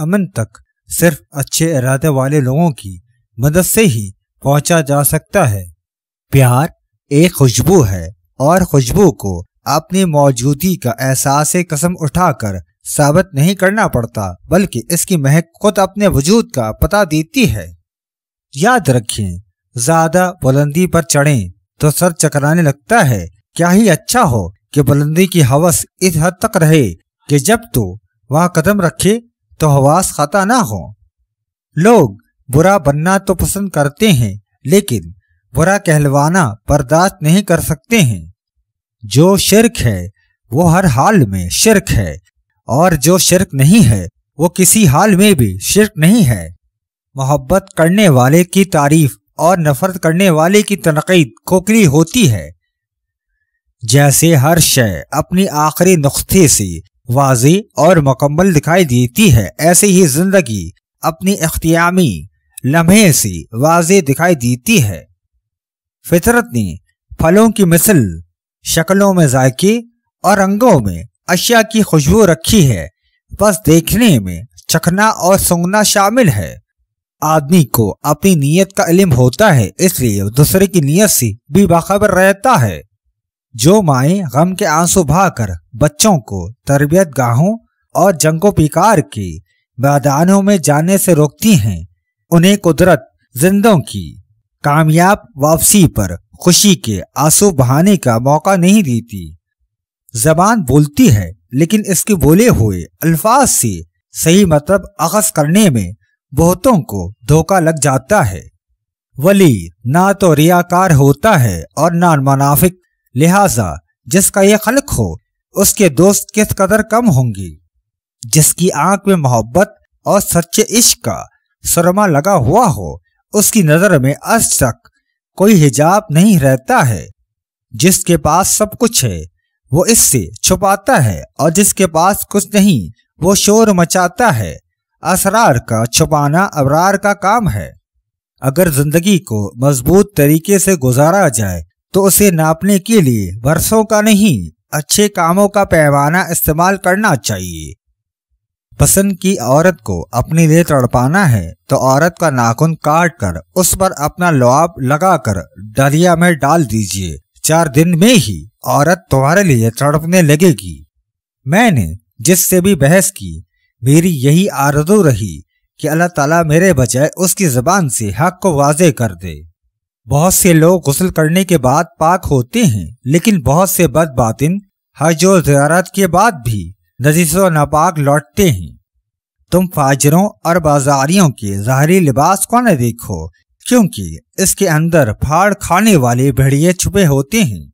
अमन तक सिर्फ अच्छे इरादे वाले लोगों की मदद से ही पहुंचा जा सकता है प्यार एक खुशबू है और खुशबू को अपनी मौजूदगी का एहसास कसम उठाकर साबित नहीं करना पड़ता बल्कि इसकी महक खुद अपने वजूद का पता देती है याद रखें ज्यादा बुलंदी पर चढ़े तो सर चकराने लगता है क्या ही अच्छा हो कि बुलंदी की हवस इस हद तक रहे कि जब तो वहाँ कदम रखे तो हवास खाता ना हो लोग बुरा बनना तो पसंद करते हैं लेकिन बुरा कहलवाना बर्दाश्त नहीं कर सकते हैं जो शिरक है वो हर हाल में शिरक है और जो शिरक नहीं है वो किसी हाल में भी शिरक नहीं है मोहब्बत करने वाले की तारीफ और नफरत करने वाले की तनकीद खोखली होती है जैसे हर शय अपनी आखिरी नुख्ते से वाजी और मुकम्मल दिखाई देती है ऐसे ही जिंदगी अपनी अख्तियामी लम्हे से वाजे दिखाई देती है फितरत ने फलों की मिसल शक्लों में जायके और रंगों में अशिया की खुशबू रखी है बस देखने में चखना और सूंघना शामिल है आदमी को अपनी नीयत का इलम होता है इसलिए दूसरे की नीयत से भी बाखबर रहता है जो माए गम के आंसू भाकर बच्चों को तरबियत गाहों और जंगो पिकार के मैदानों में जाने से रोकती हैं उन्हें कुदरत जिंदों की कामयाब वापसी पर खुशी के आंसू बहाने का मौका नहीं देती जबान बोलती है लेकिन इसके बोले हुए अल्फाज से सही मतलब अखज करने में बहुतों को धोखा लग जाता है वली ना तो रियाकार होता है और ना मुनाफिक लिहाजा जिसका ये खलक हो उसके दोस्त किस कदर कम होंगे जिसकी आंख में मोहब्बत और सच्चे इश्क का सरमा लगा हुआ हो उसकी नज़र में आज तक कोई हिजाब नहीं रहता है जिसके पास सब कुछ है वो इससे छुपाता है और जिसके पास कुछ नहीं वो शोर मचाता है असरार का छुपाना अबरार का काम है अगर जिंदगी को मजबूत तरीके से गुजारा जाए तो उसे नापने के लिए वर्षों का नहीं अच्छे कामों का पैमाना इस्तेमाल करना चाहिए पसंद की औरत को अपने लिए तड़पाना है तो औरत का नाखून काट कर उस पर अपना लुआब लगाकर दरिया में डाल दीजिए चार दिन में ही औरत तुम्हारे लिए तड़पने लगेगी मैंने जिससे भी बहस की मेरी यही आरजू रही कि अल्लाह ताला मेरे बजाय उसकी जबान से हक को वाजे कर दे बहुत से लोग गुसल करने के बाद पाक होते हैं लेकिन बहुत से बद बातिन हज और ज्यारत के बाद भी नजीस व नापाक लौटते हैं तुम फाजरों और बाजारियों के जहरी लिबास को न देखो क्योंकि इसके अंदर फाड़ खाने वाले भेड़िए छुपे होते हैं